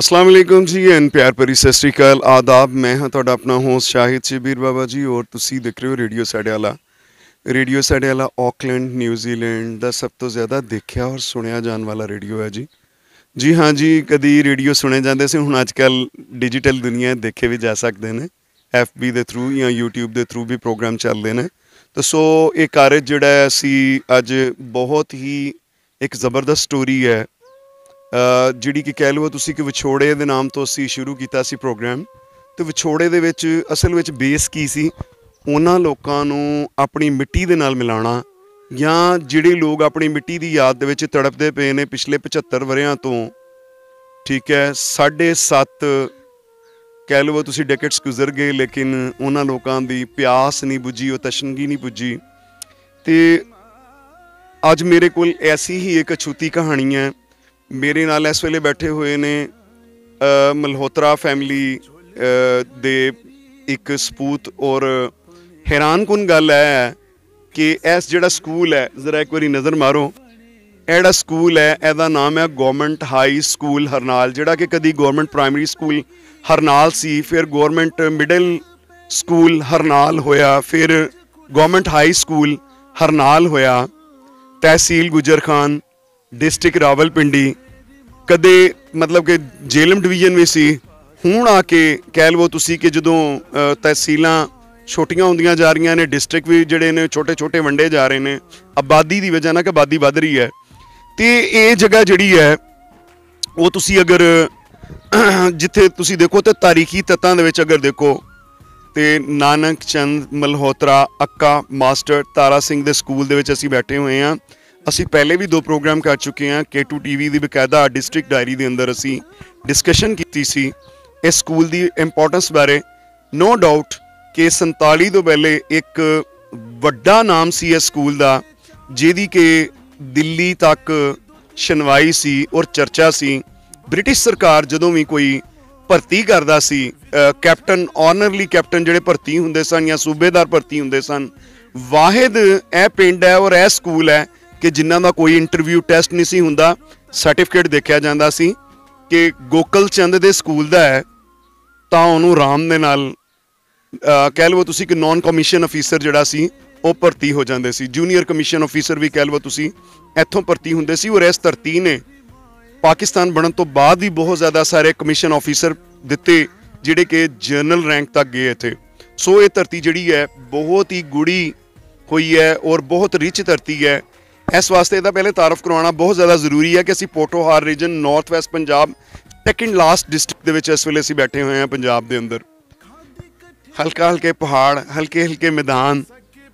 ਅਸਲਾਮ ਅਲੈਕੁਮ ਜੀ ਐਨ ਪਿਆਰ ਪਰੀ ਸਤਿ ਸ੍ਰੀ ਅਕਾਲ ਆਦਾਬ ਮੈਂ ਹਾਂ ਤੁਹਾਡਾ ਆਪਣਾ ਹੋਸਟ ਸ਼ਾਹਿਦ ਸ਼ਬੀਰ ਬਾਬਾ ਜੀ ਔਰ ਤੁਸੀਂ ਦੇਖ ਰਹੇ ਹੋ ਰੇਡੀਓ ਵਾਲਾ ਰੇਡੀਓ ਵਾਲਾ ਆਕਲੈਂਡ ਨਿਊਜ਼ੀਲੈਂਡ ਦਾ ਸਭ ਤੋਂ ਜ਼ਿਆਦਾ ਦੇਖਿਆ ਔਰ ਸੁਣਿਆ ਜਾਣ ਵਾਲਾ ਰੇਡੀਓ ਹੈ ਜੀ ਜੀ ਹਾਂ ਜੀ ਕਦੀ ਰੇਡੀਓ ਸੁਣੇ ਜਾਂਦੇ ਸੀ ਹੁਣ ਅੱਜ ਕੱਲ ਡਿਜੀਟਲ ਦੁਨੀਆ ਦੇਖੇ ਵੀ ਜਾ ਸਕਦੇ ਨੇ ਬੀ ਦੇ ਥਰੂ ਜਾਂ YouTube ਦੇ ਥਰੂ ਵੀ ਪ੍ਰੋਗਰਾਮ ਚੱਲਦੇ ਨੇ ਤਾਂ ਸੋ ਇਹ ਕਾਰਜ ਜਿਹੜਾ ਅਸੀਂ ਅੱਜ ਬਹੁਤ ਹੀ ਇੱਕ ਜ਼ਬਰਦਸਤ ਸਟੋਰੀ ਹੈ ਜਿਹੜੀ ਕਿ ਕਹਿ ਲਓ ਤੁਸੀਂ ਕਿ ਵਿਛੋੜੇ ਦੇ ਨਾਮ ਤੋਂ ਅਸੀਂ ਸ਼ੁਰੂ ਕੀਤਾ ਸੀ ਪ੍ਰੋਗਰਾਮ ਤੇ ਵਿਛੋੜੇ ਦੇ ਵਿੱਚ ਅਸਲ ਵਿੱਚ ਬੇਸ ਕੀ ਸੀ ਉਹਨਾਂ ਲੋਕਾਂ ਨੂੰ ਆਪਣੀ ਮਿੱਟੀ ਦੇ ਨਾਲ ਮਿਲਾਉਣਾ ਜਾਂ ਜਿਹੜੇ ਲੋਕ ਆਪਣੀ ਮਿੱਟੀ ਦੀ ਯਾਦ ਦੇ ਵਿੱਚ ਤੜਪਦੇ ਪਏ ਨੇ ਪਿਛਲੇ 75 ਵਰਿਆਂ ਤੋਂ ਠੀਕ ਹੈ 7.5 ਕਹਿ ਲਵੋ ਤੁਸੀਂ ਡੈਕੇਟਸ ਗੁਜ਼ਰ ਗਏ ਲੇਕਿਨ ਉਹਨਾਂ ਲੋਕਾਂ ਦੀ ਪਿਆਸ ਨਹੀਂ ਬੁਝੀ ਉਹ ਤਸ਼ਨਗੀ ਨਹੀਂ 부ਜੀ ਤੇ ਅੱਜ ਮੇਰੇ ਕੋਲ ਐਸੀ ਹੀ ਇੱਕ ਅਛੂਤੀ ਕਹਾਣੀ ਹੈ ਮੇਰੇ ਨਾਲ ਇਸ ਵੇਲੇ ਬੈਠੇ ਹੋਏ ਨੇ ਮਲਹੋਤਰਾ ਫੈਮਿਲੀ ਦੇ ਇੱਕ ਸਪੂਤ ਔਰ ਹੈਰਾਨਕੁਨ ਗੱਲ ਹੈ ਕਿ ਇਸ ਜਿਹੜਾ ਸਕੂਲ ਹੈ ਜ਼ਰਾ ਇੱਕ ਵਾਰੀ ਨਜ਼ਰ ਮਾਰੋ ਐਡਾ ਸਕੂਲ ਹੈ ਇਹਦਾ ਨਾਮ ਹੈ ਗਵਰਨਮੈਂਟ ਹਾਈ ਸਕੂਲ ਹਰਨਾਲ ਜਿਹੜਾ ਕਿ ਕਦੀ ਗਵਰਨਮੈਂਟ ਪ੍ਰਾਇਮਰੀ ਸਕੂਲ ਹਰਨਾਲ ਸੀ ਫਿਰ ਗਵਰਨਮੈਂਟ ਮਿਡਲ ਸਕੂਲ ਹਰਨਾਲ ਹੋਇਆ ਫਿਰ ਗਵਰਨਮੈਂਟ ਹਾਈ ਸਕੂਲ ਹਰਨਾਲ ਹੋਇਆ ਤਹਿਸੀਲ ਗੁਜਰਖਾਨ ਡਿਸਟ੍ਰਿਕਟ ਰਾਵਲਪਿੰਡੀ ਕਦੇ ਮਤਲਬ ਕਿ ਜੇਲਮ ਡਿਵੀਜ਼ਨ ਵਿੱਚ ਸੀ ਹੁਣ ਆ ਕੇ ਕਹਿ ਲਵੋ ਤੁਸੀਂ ਕਿ ਜਦੋਂ ਤਹਿਸੀਲਾਂ ਛੋਟੀਆਂ ਹੁੰਦੀਆਂ ਜਾ ਰਹੀਆਂ ਨੇ ਡਿਸਟ੍ਰਿਕਟ ਵੀ ਜਿਹੜੇ ਨੇ ਛੋਟੇ-ਛੋਟੇ ਵੰਡੇ ਜਾ ਰਹੇ ਨੇ ਆਬਾਦੀ ਦੀ ਵਜ੍ਹਾ ਨਾਲ ਕਿ ਆਬਾਦੀ ਵੱਧ ਰਹੀ ਹੈ ਤੇ ਇਹ ਜਗ੍ਹਾ ਜਿਹੜੀ ਹੈ ਉਹ ਤੁਸੀਂ ਅਗਰ ਜਿੱਥੇ ਤੁਸੀਂ ਦੇਖੋ ਤੇ ਤਾਰੀਖੀ ਤੱਤਾਂ ਦੇ ਵਿੱਚ ਅਗਰ ਦੇਖੋ ਤੇ ਨਾਨਕ ਚੰਦ ਮਲਹੋਤਰਾ ਅੱਕਾ ਮਾਸਟਰ ਤਾਰਾ ਸਿੰਘ ਦੇ ਸਕੂਲ ਦੇ ਵਿੱਚ ਅਸੀਂ ਬੈਠੇ ਹੋਏ ਆਂ ਅਸੀਂ ਪਹਿਲੇ ਵੀ ਦੋ ਪ੍ਰੋਗਰਾਮ ਕਰ ਚੁੱਕੇ ਹਾਂ ਕੇ2 ਟੀਵੀ ਦੀ ਬਕਾਇਦਾ ਡਿਸਟ੍ਰਿਕਟ ਡਾਇਰੀ ਦੇ ਅੰਦਰ ਅਸੀਂ ਡਿਸਕਸ਼ਨ ਕੀਤੀ ਸੀ ਇਸ ਸਕੂਲ ਦੀ ਇੰਪੋਰਟੈਂਸ ਬਾਰੇ ਨੋ ਡਾਊਟ ਕਿ 47 ਤੋਂ ਪਹਿਲੇ ਇੱਕ ਵੱਡਾ ਨਾਮ ਸੀ ਇਸ ਸਕੂਲ ਦਾ ਜਿਹਦੀ ਕਿ ਦਿੱਲੀ ਤੱਕ ਸ਼ਨਵਾਈ ਸੀ ਔਰ ਚਰਚਾ ਸੀ ਬ੍ਰਿਟਿਸ਼ ਸਰਕਾਰ ਜਦੋਂ ਵੀ ਕੋਈ ਭਰਤੀ ਕਰਦਾ ਸੀ ਕੈਪਟਨ ਆਨਰਲੀ ਕੈਪਟਨ ਜਿਹੜੇ ਭਰਤੀ ਹੁੰਦੇ ਸਨ ਜਾਂ ਸੂਬੇਦਾਰ ਭਰਤੀ ਹੁੰਦੇ ਸਨ ਵਾਹਿਦ ਇਹ ਪਿੰਡ ਹੈ ਔਰ ਇਹ ਸਕੂਲ ਹੈ ਕਿ ਜਿਨ੍ਹਾਂ ਦਾ ਕੋਈ ਇੰਟਰਵਿਊ ਟੈਸਟ ਨਹੀਂ ਸੀ ਹੁੰਦਾ ਸਰਟੀਫਿਕੇਟ ਦੇਖਿਆ ਜਾਂਦਾ ਸੀ ਕਿ ਗੋਕਲ ਚੰਦ ਦੇ ਸਕੂਲ ਦਾ ਹੈ ਤਾਂ ਉਹਨੂੰ ਰਾਮ ਦੇ ਨਾਲ ਕਹਿ ਲਵੋ ਤੁਸੀਂ ਕਿ ਨਾਨ ਕਮਿਸ਼ਨ ਅਫੀਸਰ ਜਿਹੜਾ ਸੀ ਉਹ ਭਰਤੀ ਹੋ ਜਾਂਦੇ ਸੀ ਜੂਨੀਅਰ ਕਮਿਸ਼ਨ ਅਫੀਸਰ ਵੀ ਕਹਿ ਲਵੋ ਤੁਸੀਂ ਇੱਥੋਂ ਭਰਤੀ ਹੁੰਦੇ ਸੀ ਔਰ ਇਸ ਧਰਤੀ ਨੇ ਪਾਕਿਸਤਾਨ ਬਣਨ ਤੋਂ ਬਾਅਦ ਵੀ ਬਹੁਤ ਜ਼ਿਆਦਾ ਸਾਰੇ ਕਮਿਸ਼ਨ ਅਫੀਸਰ ਦਿੱਤੇ ਜਿਹੜੇ ਕਿ ਜਨਰਲ ਰੈਂਕ ਤੱਕ ਗਏ ਇੱਥੇ ਸੋ ਇਹ ਧਰਤੀ ਜਿਹੜੀ ਹੈ ਬਹੁਤ ਹੀ ਗੁੜੀ ਹੋਈ ਹੈ ਔਰ ਬਹੁਤ ਰਿਚ ਧਰਤੀ ਹੈ ਇਸ ਵਾਸਤੇ ਇਹਦਾ ਪਹਿਲੇ ਤਾਰਫ ਕਰਵਾਉਣਾ ਬਹੁਤ ਜ਼ਿਆਦਾ ਜ਼ਰੂਰੀ ਹੈ ਕਿ ਅਸੀਂ Potohar region north west Punjab second last district ਦੇ ਵਿੱਚ ਇਸ ਵੇਲੇ ਅਸੀਂ ਬੈਠੇ ਹੋਏ ਹਾਂ ਪੰਜਾਬ ਦੇ ਅੰਦਰ ਹਲਕਾ ਹਲਕੇ ਪਹਾੜ ਹਲਕੇ ਹਲਕੇ ਮੈਦਾਨ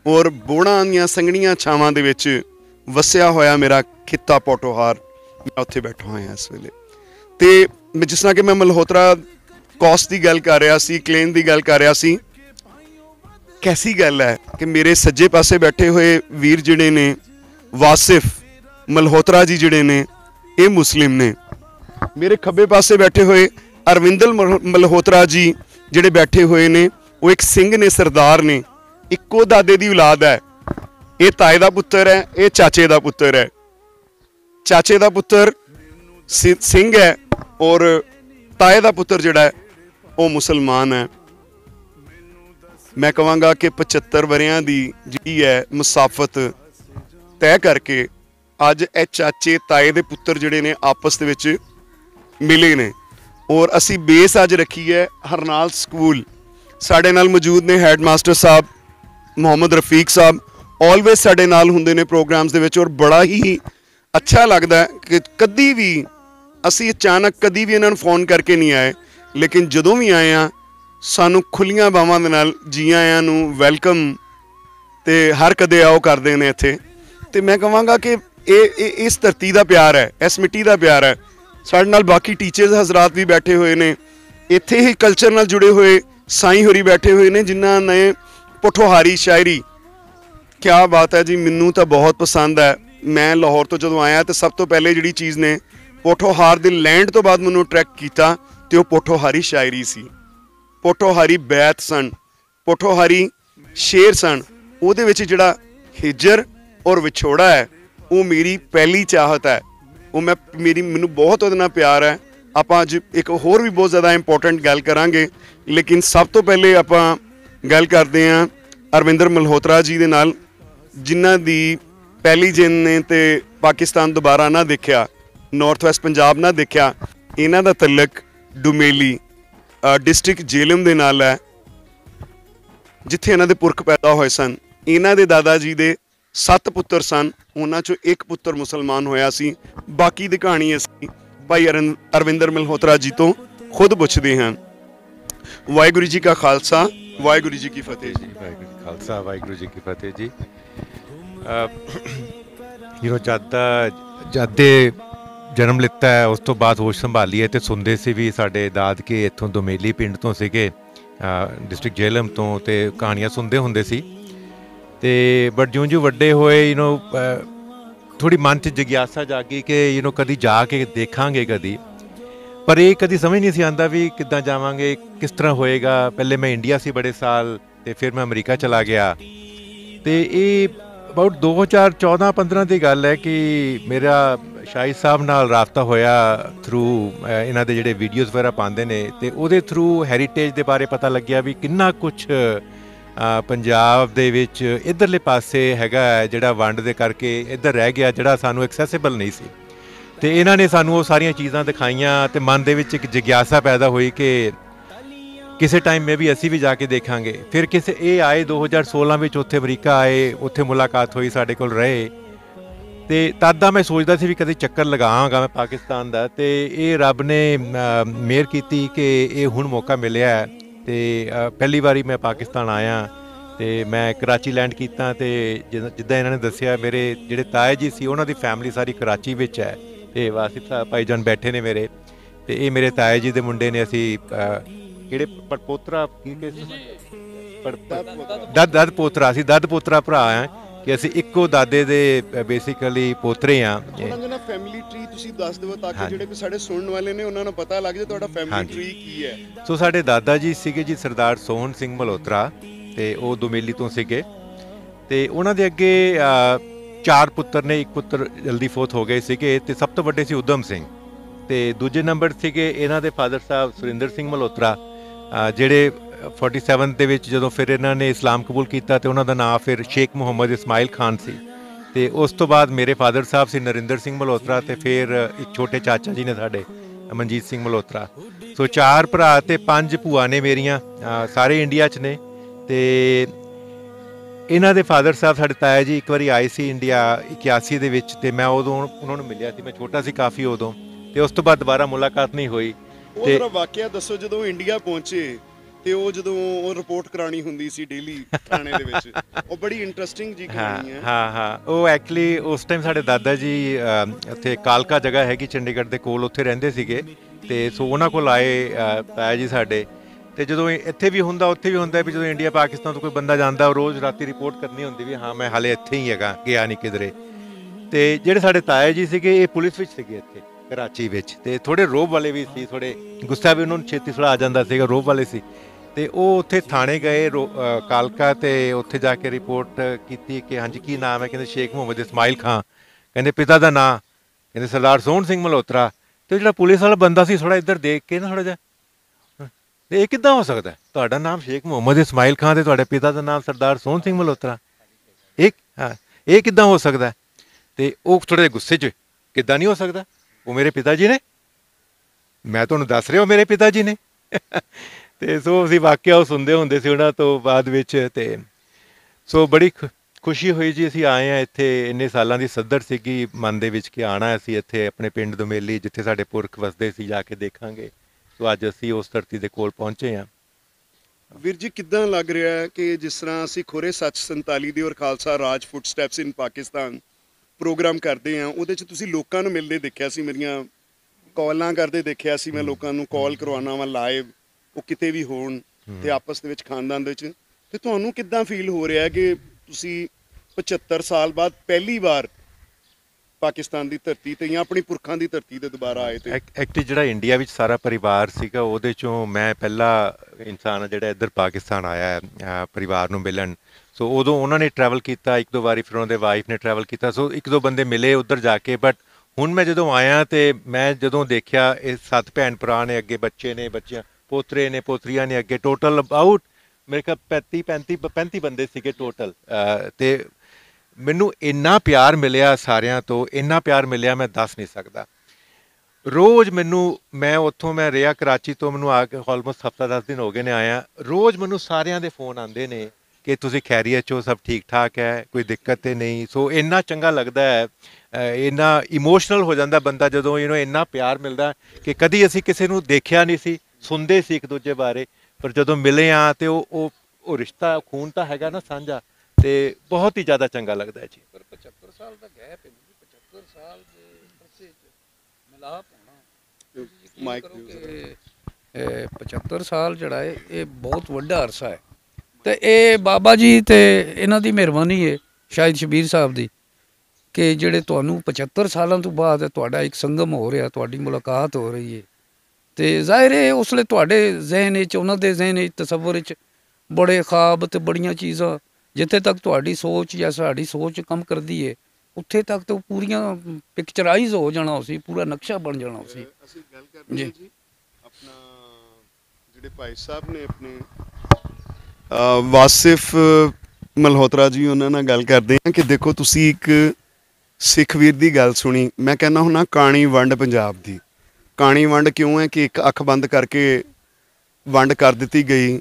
ਔਰ ਬੋੜਾਂ ਦੀਆਂ ਸੰਗਣੀਆਂ ਛਾਵਾਂ ਦੇ ਵਿੱਚ ਵਸਿਆ ਹੋਇਆ ਮੇਰਾ ਖਿੱਤਾ ਪੋਟੋਹਾਰ ਮੈਂ ਉੱਥੇ ਬੈਠਾ ਹਾਂ ਇਸ ਵੇਲੇ ਤੇ ਮੈਂ ਜਿਸ ਤਰ੍ਹਾਂ ਕਿ ਮੈਂ ਮਲਹੋਤਰਾ ਕਾਸਟ ਦੀ ਗੱਲ ਕਰ ਰਿਹਾ ਸੀ ਕਲੇਨ ਦੀ ਗੱਲ ਕਰ ਰਿਹਾ ਸੀ ਕੈਸੀ ਗੱਲ ਹੈ ਕਿ ਮੇਰੇ ਸੱਜੇ ਪਾਸੇ ਬੈਠੇ ਹੋਏ ਵੀਰ ਜਿਹੜੇ ਨੇ ਵਾਸਿਫ ਮਲਹੋਤਰਾ ਜੀ ਜਿਹੜੇ ਨੇ ਇਹ ਮੁਸਲਿਮ ਨੇ ਮੇਰੇ ਖੱਬੇ ਪਾਸੇ ਬੈਠੇ ਹੋਏ ਅਰਵਿੰਦਲ ਮਲਹੋਤਰਾ ਜੀ ਜਿਹੜੇ ਬੈਠੇ ਹੋਏ ਨੇ ਉਹ ਇੱਕ ਸਿੰਘ ਨੇ ਸਰਦਾਰ ਨੇ ਇੱਕੋ ਦਾਦੇ ਦੀ ਔਲਾਦ ਹੈ ਇਹ ਤਾਏ ਦਾ ਪੁੱਤਰ ਹੈ ਇਹ ਚਾਚੇ ਦਾ ਪੁੱਤਰ ਹੈ ਚਾਚੇ ਦਾ ਪੁੱਤਰ ਸਿੰਘ ਹੈ ਔਰ ਤਾਏ ਦਾ ਪੁੱਤਰ ਜਿਹੜਾ ਉਹ ਮੁਸਲਮਾਨ ਹੈ ਮੈਂ ਕਹਾਂਗਾ ਕਿ 75 ਵਰਿਆਂ ਦੀ ਜਿਹੜੀ ਹੈ ਮੁਸਾਫਤ ਤੈਅ ਕਰਕੇ ਅੱਜ ਇਹ ਚਾਚੇ ਤਾਏ ਦੇ ਪੁੱਤਰ ਜਿਹੜੇ ਨੇ ਆਪਸ ਦੇ ਵਿੱਚ ਮਿਲੇ ਨੇ ਔਰ ਅਸੀਂ ਬੇਸ ਅੱਜ ਰੱਖੀ ਹੈ ਹਰਨਾਲ ਸਕੂਲ ਸਾਡੇ ਨਾਲ ਮੌਜੂਦ ਨੇ ਹੈਡਮਾਸਟਰ ਸਾਹਿਬ ਮੁਹੰਮਦ ਰਫੀਕ ਸਾਹਿਬ ਆਲਵੇਸ ਸਾਡੇ ਨਾਲ ਹੁੰਦੇ ਨੇ ਪ੍ਰੋਗਰਾਮਸ ਦੇ ਵਿੱਚ ਔਰ ਬੜਾ ਹੀ ਅੱਛਾ ਲੱਗਦਾ ਕਿ ਕਦੀ ਵੀ ਅਸੀਂ ਅਚਾਨਕ ਕਦੀ ਵੀ ਇਹਨਾਂ ਨੂੰ ਫੋਨ ਕਰਕੇ ਨਹੀਂ ਆਏ ਲੇਕਿਨ ਜਦੋਂ ਵੀ ਆਏ ਆ ਸਾਨੂੰ ਖੁੱਲੀਆਂ ਬਾਹਾਂ ਦੇ ਨਾਲ ਜੀ ਆਇਆਂ ਨੂੰ ਵੈਲਕਮ ਤੇ ਹਰ ਕਦੇ ਆਓ ਕਰਦੇ ਨੇ ਇੱਥੇ ਤੇ ਮੈਂ ਕਹਾਂਗਾ ਕਿ ਇਹ ਇਸ ਧਰਤੀ ਦਾ ਪਿਆਰ ਹੈ ਇਸ ਮਿੱਟੀ ਦਾ ਪਿਆਰ ਹੈ ਸਾਡੇ ਨਾਲ ਬਾਕੀ ਟੀਚਰਸ ਹਜ਼ਰਤ ਵੀ ਬੈਠੇ ਹੋਏ ਨੇ ਇੱਥੇ ਹੀ ਕਲਚਰ ਨਾਲ ਜੁੜੇ ਹੋਏ ਸਾਈ ਹੋਰੀ ਬੈਠੇ ਹੋਏ ਨੇ ਜਿਨ੍ਹਾਂ ਨੇ ਪਠੋਹਾਰੀ ਸ਼ਾਇਰੀ ਕੀ ਬਾਤ ਹੈ ਜੀ ਮੈਨੂੰ ਤਾਂ ਬਹੁਤ ਪਸੰਦ ਹੈ ਮੈਂ ਲਾਹੌਰ ਤੋਂ ਜਦੋਂ ਆਇਆ ਤੇ ਸਭ ਤੋਂ ਪਹਿਲੇ ਜਿਹੜੀ ਚੀਜ਼ ਨੇ ਪੋਠੋਹਾਰ ਦੇ ਲੈਂਡ ਤੋਂ ਬਾਅਦ ਮੈਨੂੰ ਟਰੈਕ ਕੀਤਾ ਤੇ ਉਹ ਪੋਠੋਹਾਰੀ ਸ਼ਾਇਰੀ ਸੀ ਪੋਠੋਹਾਰੀ ਬੈਤ ਸਨ ਪੋਠੋਹਾਰੀ ਸ਼ੇਰ ਸਨ ਉਹਦੇ ਵਿੱਚ ਜਿਹੜਾ ਹਿਜਰ ਔਰ ਵਿਛੋੜਾ ਹੈ ਉਹ ਮੇਰੀ ਪਹਿਲੀ ਚਾਹਤ ਹੈ ਉਹ ਮੈਂ ਮੇਰੀ ਮੈਨੂੰ ਬਹੁਤ ਉਹਦੇ ਨਾਲ ਪਿਆਰ ਹੈ ਆਪਾਂ ਅੱਜ ਇੱਕ ਹੋਰ ਵੀ ਬਹੁਤ ਜ਼ਿਆਦਾ ਇੰਪੋਰਟੈਂਟ ਗੱਲ ਕਰਾਂਗੇ ਲੇਕਿਨ ਸਭ ਤੋਂ ਪਹਿਲੇ ਆਪਾਂ ਗੱਲ ਕਰਦੇ ਹਾਂ ਅਰਵਿੰਦਰ ਮਲਹੋਤਰਾ ਜੀ ਦੇ ਨਾਲ ਜਿਨ੍ਹਾਂ ਦੀ ਪਹਿਲੀ ਜਿੰਨ ਨੇ ਤੇ ਪਾਕਿਸਤਾਨ ਦੁਬਾਰਾ ਨਾ ਦੇਖਿਆ ਨਾਰਥ ਵੈਸਟ ਪੰਜਾਬ ਨਾ ਦੇਖਿਆ ਇਹਨਾਂ ਦਾ ਤਲਕ ਡੁਮੇਲੀ ਡਿਸਟ੍ਰਿਕਟ ਜੇਲਮ ਦੇ ਨਾਲ ਹੈ ਜਿੱਥੇ ਇਹਨਾਂ ਦੇ ਪੁਰਖ ਪੈਦਾ ਹੋਏ ਸਨ ਇਹਨਾਂ ਦੇ ਦਾਦਾ ਜੀ ਦੇ ਸੱਤ ਪੁੱਤਰ ਸਨ ਉਹਨਾਂ ਚੋਂ ਇੱਕ ਪੁੱਤਰ ਮੁਸਲਮਾਨ ਹੋਇਆ ਸੀ ਬਾਕੀ ਦੀ ਕਹਾਣੀ ਅਸੀਂ ਭਾਈ ਅਰਵਿੰਦਰ ਮਲਹੋਤਰਾ ਜੀ ਤੋਂ ਖੁਦ ਪੁੱਛਦੇ ਹਾਂ ਵਾਹਿਗੁਰੂ ਜੀ ਕਾ ਖਾਲਸਾ ਵਾਹਿਗੁਰੂ ਜੀ ਕੀ ਫਤਿਹ ਜੀ ਵਾਹਿਗੁਰੂ ਜੀ ਖਾਲਸਾ ਵਾਹਿਗੁਰੂ ਜੀ ਕੀ ਫਤਿਹ ਜੀ ਹੀਰੋ ਜਾਦਾ ਜਾਦੇ ਜਨਮ ਲਿੱਤਾ ਹੈ ਉਸ ਤੋਂ ਬਾਅਦ ਹੋਸ਼ ਸੰਭਾਲੀ ਹੈ ਤੇ ਸੁਣਦੇ ਸੀ ਵੀ ਸਾਡੇ ਦਾਦਕੇ ਇੱਥੋਂ ਦੁਮੇਲੀ ਪਿੰਡ ਤੋਂ ਸੀਗੇ ਡਿਸਟ੍ਰਿਕਟ ਜੇਲਮ ਤੋਂ ਤੇ ਕਹਾਣੀਆਂ ਸੁਣਦੇ ਹੁੰਦੇ ਸੀ ਤੇ ਬਟ ਜਿਉਂ ਜਿਉਂ ਵੱਡੇ ਹੋਏ ਯੂ نو ਥੋੜੀ ਮਨ 'ਚ ਜਿਗਿਆਸਾ ਜਾਗੀ ਕਿ ਯੂ نو ਕਦੀ ਜਾ ਕੇ ਦੇਖਾਂਗੇ ਕਦੀ ਪਰ ਇਹ ਕਦੀ ਸਮਝ ਨਹੀਂ ਸੀ ਆਂਦਾ ਵੀ ਕਿੱਦਾਂ ਜਾਵਾਂਗੇ ਕਿਸ ਤਰ੍ਹਾਂ ਹੋਏਗਾ ਪਹਿਲੇ ਮੈਂ ਇੰਡੀਆ ਸੀ ਬੜੇ ਸਾਲ ਤੇ ਫਿਰ ਮੈਂ ਅਮਰੀਕਾ ਚਲਾ ਗਿਆ ਤੇ ਇਹ ਅਬਾਊਟ 2014 15 ਦੀ ਗੱਲ ਹੈ ਕਿ ਮੇਰਾ ਸ਼ਾਹੀ ਸਾਹਿਬ ਨਾਲ ਰਾਫਤਾ ਹੋਇਆ ਥਰੂ ਇਹਨਾਂ ਦੇ ਜਿਹੜੇ ਵੀਡੀਓਜ਼ ਵਗੈਰਾ ਪਾਉਂਦੇ ਨੇ ਤੇ ਉਹਦੇ ਥਰੂ ਹੈਰੀਟੇਜ ਦੇ ਬਾਰੇ ਪਤਾ ਲੱਗਿਆ ਵੀ ਕਿੰਨਾ ਕੁਝ ਪੰਜਾਬ ਦੇ ਵਿੱਚ ਇਧਰਲੇ ਪਾਸੇ ਹੈਗਾ ਜਿਹੜਾ ਵੰਡ ਦੇ ਕਰਕੇ ਇਧਰ ਰਹਿ ਗਿਆ ਜਿਹੜਾ ਸਾਨੂੰ ਐਕਸੈਸਿਬਲ ਨਹੀਂ ਸੀ ਤੇ ਇਹਨਾਂ ਨੇ ਸਾਨੂੰ ਉਹ ਸਾਰੀਆਂ ਚੀਜ਼ਾਂ ਦਿਖਾਈਆਂ ਤੇ ਮਨ ਦੇ ਵਿੱਚ ਇੱਕ ਜਿਗਿਆਸਾ ਪੈਦਾ ਹੋਈ ਕਿ ਕਿਸੇ ਟਾਈਮ ਮੇ ਵੀ ਅਸੀਂ ਵੀ ਜਾ ਕੇ ਦੇਖਾਂਗੇ ਫਿਰ ਕਿਸੇ ਇਹ ਆਏ 2016 ਵਿੱਚ ਉੱਥੇ ਅਮਰੀਕਾ ਆਏ ਉੱਥੇ ਮੁਲਾਕਾਤ ਹੋਈ ਸਾਡੇ ਕੋਲ ਰਹੇ ਤੇ ਤਦ ਦਾ ਮੈਂ ਸੋਚਦਾ ਸੀ ਵੀ ਕਦੇ ਚੱਕਰ ਲਗਾਵਾਂਗਾ ਮੈਂ ਪਾਕਿਸਤਾਨ ਦਾ ਤੇ ਇਹ ਰੱਬ ਨੇ ਮਿਹਰ ਕੀਤੀ ਕਿ ਇਹ ਹੁਣ ਮੌਕਾ ਮਿਲਿਆ ਹੈ ਤੇ ਪਹਿਲੀ ਵਾਰੀ ਮੈਂ ਪਾਕਿਸਤਾਨ ਆਇਆ ਤੇ ਮੈਂ ਕਰਾਚੀ ਲੈਂਡ ਕੀਤਾ ਤੇ ਜਿੱਦਾਂ ਇਹਨਾਂ ਨੇ ਦੱਸਿਆ ਮੇਰੇ ਜਿਹੜੇ ਤਾਏ ਜੀ ਸੀ ਉਹਨਾਂ ਦੀ ਫੈਮਿਲੀ ਸਾਰੀ ਕਰਾਚੀ ਵਿੱਚ ਹੈ ਤੇ ਵਾਸੀ ਸਾਹਿਬ ਭਾਈ ਜਾਨ ਬੈਠੇ ਨੇ ਮੇਰੇ ਤੇ ਇਹ ਮੇਰੇ ਤਾਏ ਜੀ ਦੇ ਮੁੰਡੇ ਨੇ ਅਸੀਂ ਕਿਹੜੇ ਕਿਸ ਪਰਪੋਤਰਾ ਦਦ ਦਦ ਪੋਤਰਾ ਸੀ ਦਦ ਪੋਤਰਾ ਭਰਾ ਆ ਕਿ ਅਸੀਂ ਇੱਕੋ ਦਾਦੇ ਦੇ ਬੇਸਿਕਲੀ ਪੋਤਰੇ ਆ ਉਹਨਾਂ ਦਾ ਫੈਮਿਲੀ ਟ੍ਰੀ ਤੁਸੀਂ ਦੱਸ ਦਿਓ ਤਾਂ ਕਿ ਜਿਹੜੇ ਵੀ ਸਾਡੇ ਸੁਣਨ ਵਾਲੇ ਨੇ ਉਹਨਾਂ ਨੂੰ ਪਤਾ ਲੱਗ ਜਾਏ ਤੁਹਾਡਾ ਫੈਮਿਲੀ ਟ੍ਰੀ ਕੀ ਹੈ ਸੋ ਸਾਡੇ ਦਾਦਾ ਜੀ ਸੀਗੇ ਜੀ ਸਰਦਾਰ ਸੋਹਣ ਸਿੰਘ ਮਲੋਤਰਾ ਤੇ ਉਹ ਦੁਮੇਲੀ ਤੋਂ ਸੀਗੇ ਤੇ ਉਹਨਾਂ ਦੇ ਅੱਗੇ ਚਾਰ ਪੁੱਤਰ ਨੇ ਇੱਕ ਪੁੱਤਰ ਜਲਦੀ ਫੋਤ ਹੋ ਗਏ ਸੀਗੇ ਤੇ ਸਭ ਤੋਂ ਵੱਡੇ ਸੀ ਉਦਮ ਸਿੰਘ ਤੇ ਦੂਜੇ ਨੰਬਰ ਸੀਗੇ ਇਹਨਾਂ ਦੇ ਫਾਦਰ ਸਾਹਿਬ ਸੁਰਿੰਦਰ ਸਿੰਘ ਮਲੋਤਰਾ ਜਿਹੜੇ 47 ਦੇ ਵਿੱਚ ਜਦੋਂ ਫਿਰ ਇਹਨਾਂ ਨੇ ਇਸਲਾਮ ਕਬੂਲ ਕੀਤਾ ਤੇ ਉਹਨਾਂ ਦਾ ਨਾਮ ਫਿਰ ਸ਼ੇਖ ਮੁਹੰਮਦ ਇਸਮਾਇਲ ਖਾਨ ਸੀ ਤੇ ਉਸ ਤੋਂ ਬਾਅਦ ਮੇਰੇ ਫਾਦਰ ਸਾਹਿਬ ਸੀ ਨਰਿੰਦਰ ਸਿੰਘ ਮਲੋਤਰਾ ਤੇ ਫਿਰ ਇੱਕ ਛੋਟੇ ਚਾਚਾ ਜੀ ਨੇ ਸਾਡੇ ਮਨਜੀਤ ਸਿੰਘ ਮਲੋਤਰਾ ਸੋ ਚਾਰ ਭਰਾ ਤੇ ਪੰਜ ਭੂਆ ਨੇ ਮੇਰੀਆਂ ਸਾਰੇ ਇੰਡੀਆ 'ਚ ਨੇ ਤੇ ਇਹਨਾਂ ਦੇ ਫਾਦਰ ਸਾਹਿਬ ਸਾਡੇ ਤਾਇਆ ਜੀ ਇੱਕ ਵਾਰੀ ਆਏ ਸੀ ਇੰਡੀਆ 81 ਦੇ ਵਿੱਚ ਤੇ ਮੈਂ ਉਦੋਂ ਉਹਨਾਂ ਨੂੰ ਮਿਲਿਆ ਸੀ ਮੈਂ ਛੋਟਾ ਸੀ ਕਾਫੀ ਉਦੋਂ ਤੇ ਉਸ ਤੋਂ ਬਾਅਦ ਦੁਬਾਰਾ ਮੁਲਾਕਾਤ ਨਹੀਂ ਹੋਈ ਤੇ ਉਹ ਵਾਕਿਆ ਦੱਸੋ ਜਦੋਂ ਇੰਡੀਆ ਪਹੁੰਚੇ ਤੇ ਉਹ ਜਦੋਂ ਉਹ ਰਿਪੋਰਟ ਕਰਾਣੀ ਹੁੰਦੀ ਸੀ ਡੇਲੀ ਥਾਣੇ ਦੇ ਵਿੱਚ ਉਹ ਬੜੀ ਇੰਟਰਸਟਿੰਗ ਜੀ ਕਹਾਣੀ ਹੈ ਹਾਂ ਹਾਂ ਉਹ ਐਕਚੁਅਲੀ ਉਸ ਟਾਈਮ ਸਾਡੇ ਦਾਦਾ ਜੀ ਇੱਥੇ ਕਾਲਕਾ ਜਗ੍ਹਾ ਹੈਗੀ ਚੰਡੀਗੜ੍ਹ ਦੇ ਕੋਲ ਉੱਥੇ ਰਹਿੰਦੇ ਸੀਗੇ ਤੇ ਸੋ ਉਹਨਾਂ ਕੋਲ ਆਏ ਤਾਇਆ ਜੀ ਸਾਡੇ ਤੇ ਜਦੋਂ ਇੱਥੇ ਵੀ ਹੁੰਦਾ ਉੱਥੇ ਵੀ ਹੁੰਦਾ ਵੀ ਜਦੋਂ ਇੰਡੀਆ ਪਾਕਿਸਤਾਨ ਤੋਂ ਕੋਈ ਬੰਦਾ ਜਾਂਦਾ ਉਹ ਰੋਜ਼ ਰਾਤੀ ਰਿਪੋਰਟ ਕਰਨੀ ਹੁੰਦੀ ਵੀ ਹਾਂ ਮੈਂ ਹਾਲੇ ਇੱਥੇ ਹੀ ਹੈਗਾ ਗਿਆ ਨਹੀਂ ਕਿਧਰੇ ਤੇ ਜਿਹੜੇ ਸਾਡੇ ਤਾਇਆ ਜੀ ਸੀਗੇ ਇਹ ਪੁਲਿਸ ਵਿੱਚ ਸੀਗੇ ਇੱਥੇ ਕਰਾਚੀ ਵਿੱਚ ਤੇ ਥੋੜੇ ਰੋਬ ਵਾਲੇ ਵੀ ਸੀ ਥੋੜੇ ਗੁੱਸਾ ਵੀ ਉਹਨਾਂ ਨੂੰ ਛੇਤੀ ਫੜਾ ਜਾਂਦਾ ਸੀਗਾ ਰੋਬ ਵਾਲੇ ਸੀ ਤੇ ਉਹ ਉੱਥੇ ਥਾਣੇ ਗਏ ਕਾਲਕਾ ਤੇ ਉੱਥੇ ਜਾ ਕੇ ਰਿਪੋਰਟ ਕੀਤੀ ਕਿ ਹਾਂਜੀ ਕੀ ਨਾਮ ਹੈ ਕਹਿੰਦੇ ਸ਼ੇਖ ਮੁਹੰਮਦ ਇਸਮਾਈਲ ਖਾਨ ਕਹਿੰਦੇ ਪਿਤਾ ਦਾ ਨਾਮ ਕਹਿੰਦੇ ਸਰਦਾਰ ਸੋਹਣ ਸਿੰਘ ਮਲੋਤਰਾ ਤੇ ਜਿਹੜਾ ਪੁਲਿਸ ਵਾਲਾ ਬੰਦਾ ਸੀ ਥੋੜਾ ਇੱਧਰ ਦੇਖ ਕੇ ਨਾ ਥੋੜਾ ਜਿਹਾ ਤੇ ਇਹ ਕਿੱਦਾਂ ਹੋ ਸਕਦਾ ਤੁਹਾਡਾ ਨਾਮ ਸ਼ੇਖ ਮੁਹੰਮਦ ਇਸਮਾਈਲ ਖਾਨ ਤੇ ਤੁਹਾਡੇ ਪਿਤਾ ਦਾ ਨਾਮ ਸਰਦਾਰ ਸੋਹਣ ਸਿੰਘ ਮਲੋਤਰਾ ਇੱਕ ਹਾਂ ਇਹ ਕਿੱਦਾਂ ਹੋ ਸਕਦਾ ਤੇ ਉਹ ਥੋੜੇ ਗੁੱਸੇ 'ਚ ਕਿੱਦਾਂ ਨਹੀਂ ਹੋ ਸਕਦਾ ਉਹ ਮੇਰੇ ਪਿਤਾ ਜੀ ਨੇ ਮੈਂ ਤੁਹਾਨੂੰ ਦੱਸ ਰਿਹਾ ਮੇਰੇ ਪਿਤਾ ਜੀ ਨੇ ਤੇ ਸੋ ਅਸੀਂ ਵਾਕਿਆ ਉਹ ਸੁਣਦੇ ਹੁੰਦੇ ਸੀ ਉਹਨਾਂ ਤੋਂ ਬਾਅਦ ਵਿੱਚ ਤੇ ਸੋ ਬੜੀ ਖੁਸ਼ੀ ਹੋਈ ਜੀ ਅਸੀਂ ਆਏ ਆ ਇੱਥੇ ਇੰਨੇ ਸਾਲਾਂ ਦੀ ਸੱਦਰ ਸੀਗੀ ਮਨ ਦੇ ਵਿੱਚ ਕਿ ਆਣਾ ਅਸੀਂ ਇੱਥੇ ਆਪਣੇ ਪਿੰਡ ਦਮੇਲੀ ਜਿੱਥੇ ਸਾਡੇ ਪੁਰਖ ਵਸਦੇ ਸੀ ਜਾ ਕੇ ਦੇਖਾਂਗੇ ਸੋ ਅੱਜ ਅਸੀਂ ਉਸ ਧਰਤੀ ਦੇ ਕੋਲ ਪਹੁੰਚੇ ਆ ਵੀਰ ਜੀ ਕਿਦਾਂ ਲੱਗ ਰਿਹਾ ਹੈ ਕਿ ਜਿਸ ਤਰ੍ਹਾਂ ਅਸੀਂ ਖੋਰੇ ਸੱਚ 47 ਦੀ ਔਰ Khalsa Raj footsteps in Pakistan program ਕਰਦੇ ਆ ਉਹਦੇ ਚ ਤੁਸੀਂ ਲੋਕਾਂ ਨੂੰ ਮਿਲਦੇ ਦੇਖਿਆ ਸੀ ਮੇਰੀਆਂ ਕਾਲਾਂ ਕਰਦੇ ਦੇਖਿਆ ਸੀ ਮੈਂ ਲੋਕਾਂ ਨੂੰ ਕਾਲ ਕਰਵਾਉਣਾ ਵਾ ਲਾਈਵ ਉਹ ਕਿਤੇ ਵੀ ਹੋਣ ਤੇ ਆਪਸ ਦੇ ਵਿੱਚ ਖਾਨਦਾਨ ਦੇ ਵਿੱਚ ਤੇ ਤੁਹਾਨੂੰ ਕਿੱਦਾਂ ਫੀਲ ਹੋ ਰਿਹਾ ਕਿ ਤੁਸੀਂ 75 ਸਾਲ ਬਾਅਦ ਪਹਿਲੀ ਵਾਰ ਪਾਕਿਸਤਾਨ ਦੀ ਧਰਤੀ ਤੇ ਜਾਂ ਆਪਣੀ ਪੁਰਖਾਂ ਦੀ ਧਰਤੀ ਤੇ ਦੁਬਾਰਾ ਆਏ ਤੇ ਐਕਚੁਅਲੀ ਜਿਹੜਾ ਇੰਡੀਆ ਵਿੱਚ ਸਾਰਾ ਪਰਿਵਾਰ ਸੀਗਾ ਉਹਦੇ ਚੋਂ ਮੈਂ ਪਹਿਲਾ ਇਨਸਾਨ ਆ ਜਿਹੜਾ ਇੱਧਰ ਪਾਕਿਸਤਾਨ ਆਇਆ ਹੈ ਪਰਿਵਾਰ ਨੂੰ ਮਿਲਣ ਸੋ ਉਦੋਂ ਉਹਨਾਂ ਨੇ ਟਰੈਵਲ ਕੀਤਾ ਇੱਕ ਦੋ ਵਾਰੀ ਫਿਰ ਉਹਨਾਂ ਦੇ ਵਾਈਫ ਨੇ ਟਰੈਵਲ ਕੀਤਾ ਸੋ ਇੱਕ ਦੋ ਬੰਦੇ ਮਿਲੇ ਉੱਧਰ ਜਾ ਕੇ ਬਟ ਹੁਣ ਮੈਂ ਜਦੋਂ ਆਇਆ ਤੇ ਮੈਂ ਜਦੋਂ ਦੇਖਿਆ ਇਹ ਸੱਤ ਭੈਣ ਭਰਾ ਨੇ ਅੱਗੇ ਬੱਚੇ ਨੇ ਬੱਚਿਆਂ ਪੋਤਰੇ ਨੇ ਪੋਤਰੀਆਂ ਨੇ ਅੱਗੇ ਟੋਟਲ ਅਬਾਊਟ ਮੇਰੇ ਕੋਲ 35 35 35 ਬੰਦੇ ਸੀਗੇ ਟੋਟਲ ਤੇ ਮੈਨੂੰ ਇੰਨਾ ਪਿਆਰ ਮਿਲਿਆ ਸਾਰਿਆਂ ਤੋਂ ਇੰਨਾ ਪਿਆਰ ਮਿਲਿਆ ਮੈਂ ਦੱਸ ਨਹੀਂ ਸਕਦਾ ਰੋਜ਼ ਮੈਨੂੰ ਮੈਂ ਉੱਥੋਂ ਮੈਂ ਰਿਆ ਕਰਾਚੀ ਤੋਂ ਮੈਨੂੰ ਆ ਕੇ ਆਲਮੋਸਟ ਹਫਤਾ 10 ਦਿਨ ਹੋ ਗਏ ਨੇ ਆਇਆ ਰੋਜ਼ ਮੈਨੂੰ ਸਾਰਿਆਂ ਦੇ ਫੋਨ ਆਉਂਦੇ ਨੇ ਕਿ ਤੁਸੀਂ ਖੈਰੀਅਤ ਚੋ ਸਭ ਠੀਕ ਠਾਕ ਹੈ ਕੋਈ ਦਿੱਕਤ ਤੇ ਨਹੀਂ ਸੋ ਇੰਨਾ ਚੰਗਾ ਲੱਗਦਾ ਹੈ ਇੰਨਾ ਇਮੋਸ਼ਨਲ ਹੋ ਜਾਂਦਾ ਬੰਦਾ ਜਦੋਂ ਯੂ نو ਇੰਨਾ ਪਿਆਰ ਮਿਲਦਾ ਕਿ ਕਦੀ ਅਸੀਂ ਕਿਸੇ ਨੂੰ ਦੇਖਿਆ ਨਹੀਂ ਸੀ ਸੁਣਦੇ ਸੀ ਇੱਕ ਦੂਜੇ ਬਾਰੇ ਪਰ ਜਦੋਂ ਮਿਲੇ ਆ ਤੇ ਉਹ ਉਹ ਉਹ ਰਿਸ਼ਤਾ ਖੂਨ ਤਾਂ ਹੈਗਾ ਨਾ ਸਾਂਝਾ ਤੇ ਬਹੁਤ ਹੀ ਜ਼ਿਆਦਾ ਚੰਗਾ ਲੱਗਦਾ ਹੈ ਜੀ ਪਰ 75 ਸਾਲ ਦਾ ਗੈਪ ਹੈ 75 ਸਾਲ ਦੇ ਅਰਸੇ ਚ ਮਿਲਾਪ ਹੋਣਾ ਮਾਈਕ 75 ਸਾਲ ਜਿਹੜਾ ਹੈ ਇਹ ਬਹੁਤ ਵੱਡਾ ਅਰਸਾ ਹੈ ਤੇ ਇਹ ਬਾਬਾ ਜੀ ਤੇ ਇਹਨਾਂ ਦੀ ਮਿਹਰਬਾਨੀ ਹੈ ਸ਼ਾਇਦ ਸ਼ਬੀਰ ਸਾਹਿਬ ਦੀ ਕਿ ਜਿਹੜੇ ਤੁਹਾਨੂੰ 75 ਸਾਲਾਂ ਤੋਂ ਬਾਅਦ ਤੁਹਾਡਾ ਇੱਕ ਸੰਗਮ ਹੋ ਰਿਹਾ ਤੁਹਾਡੀ ਮੁਲਾਕਾਤ ਹੋ ਰਹੀ ਹੈ ਤੇ ਜ਼ਾਹਿਰ ਹੈ ਉਸਲੇ ਤੁਹਾਡੇ ਜ਼ਿਹਨ ਵਿੱਚ ਉਹਨਾਂ ਦੇ ਜ਼ਿਹਨ ਵਿੱਚ ਤਸਵਰ ਵਿੱਚ ਬੜੇ ਖਾਬ ਤੇ ਬੜੀਆਂ ਚੀਜ਼ਾਂ ਜਿੱਥੇ ਤੱਕ ਤੁਹਾਡੀ ਸੋਚ ਜਾਂ ਸਾਡੀ ਸੋਚ ਕੰਮ ਕਰਦੀ ਏ ਉੱਥੇ ਤੱਕ ਤਾਂ ਪੂਰੀਆਂ ਪਿਕਚਰਾਈਜ਼ ਹੋ ਜਾਣਾ ਸੀ ਪੂਰਾ ਨਕਸ਼ਾ ਬਣ ਜਾਣਾ ਸੀ ਅਸੀਂ ਗੱਲ ਕਰ ਰਹੇ ਹਾਂ ਜੀ ਆਪਣਾ ਜਿਹੜੇ ਭਾਈ ਸਾਹਿਬ ਨੇ ਆਪਣੇ ਵਾਸਿਫ ਮਲਹੋਤਰਾ ਜੀ ਉਹਨਾਂ ਨਾਲ ਗੱਲ ਕਰਦੇ ਆ ਕਿ ਦੇਖੋ ਤੁਸੀਂ ਇੱਕ ਸਿੱਖ ਵੀਰ ਦੀ ਗੱਲ ਸੁਣੀ ਮੈਂ ਕਹਿੰਦਾ ਹੁਣਾ ਕਾਣੀ ਵੰਡ ਪੰਜਾਬ ਦੀ ਕਾਣੀ ਵੰਡ ਕਿਉਂ ਹੈ ਕਿ ਇੱਕ ਅੱਖ ਬੰਦ ਕਰਕੇ ਵੰਡ ਕਰ ਦਿੱਤੀ ਗਈ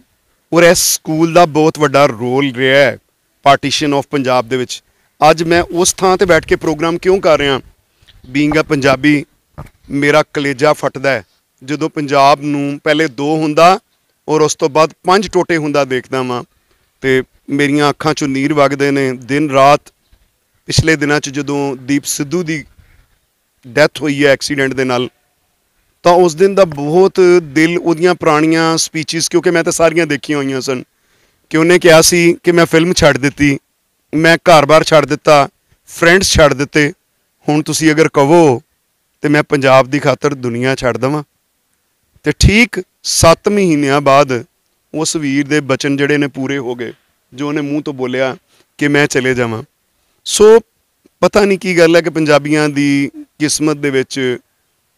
ਔਰ ਇਸ ਸਕੂਲ ਦਾ ਬਹੁਤ ਵੱਡਾ ਰੋਲ ਰਿਹਾ ਹੈ ਪਾਰਟੀਸ਼ਨ ਆਫ ਪੰਜਾਬ ਦੇ ਵਿੱਚ ਅੱਜ ਮੈਂ ਉਸ ਥਾਂ ਤੇ ਬੈਠ ਕੇ ਪ੍ਰੋਗਰਾਮ ਕਿਉਂ ਕਰ ਰਿਹਾ ਬੀਇੰਗ ਅ ਪੰਜਾਬੀ ਮੇਰਾ ਕਲੇਜਾ ਫਟਦਾ ਹੈ ਜਦੋਂ ਪੰਜਾਬ ਨੂੰ ਪਹਿਲੇ ਦੋ ਹੁੰਦਾ ਔਰ ਉਸ ਤੋਂ ਬਾਅਦ ਪੰਜ ਟੋਟੇ ਹੁੰਦਾ ਦੇਖਦਾ ਵਾਂ ਤੇ ਮੇਰੀਆਂ ਅੱਖਾਂ 'ਚੋਂ ਨੀਰ ਵਗਦੇ ਨੇ ਦਿਨ ਰਾਤ ਪਿਛਲੇ ਦਿਨਾਂ 'ਚ ਜਦੋਂ ਦੀਪ ਸਿੱਧੂ ਦੀ ਡੈਥ ਹੋਈ ਹੈ ਐਕਸੀਡੈਂਟ ਦੇ ਨਾਲ ਤਾਂ ਉਸ ਦਿਨ ਦਾ ਬਹੁਤ ਦਿਲ ਉਹਦੀਆਂ ਪੁਰਾਣੀਆਂ ਸਪੀਚਸ ਕਿਉਂਕਿ ਮੈਂ ਤਾਂ ਸਾਰੀਆਂ ਦੇਖੀਆਂ ਹੋਈਆਂ ਸਨ ਕਿ ਉਹਨੇ ਕਿਹਾ ਸੀ ਕਿ ਮੈਂ ਫਿਲਮ ਛੱਡ ਦਿੱਤੀ ਮੈਂ ਘਰ-ਬਾਰ ਛੱਡ ਦਿੱਤਾ ਫਰੈਂਡਸ ਛੱਡ ਦਿੱਤੇ ਹੁਣ ਤੁਸੀਂ ਅਗਰ ਕਹੋ ਤੇ ਮੈਂ ਪੰਜਾਬ ਦੀ ਖਾਤਰ ਦੁਨੀਆ ਛੱਡ ਦਵਾਂ ਤੇ ਠੀਕ 7 ਮਹੀਨਿਆਂ ਬਾਅਦ ਉਸ ਵੀਰ ਦੇ ਬਚਨ ਜਿਹੜੇ ਨੇ ਪੂਰੇ ਹੋ ਗਏ ਜੋ ਉਹਨੇ ਮੂੰਹ ਤੋਂ ਬੋਲਿਆ ਕਿ ਮੈਂ ਚਲੇ ਜਾਵਾਂ ਸੋ ਪਤਾ ਨਹੀਂ ਕੀ ਗੱਲ ਹੈ ਕਿ ਪੰਜਾਬੀਆਂ ਦੀ ਕਿਸਮਤ ਦੇ ਵਿੱਚ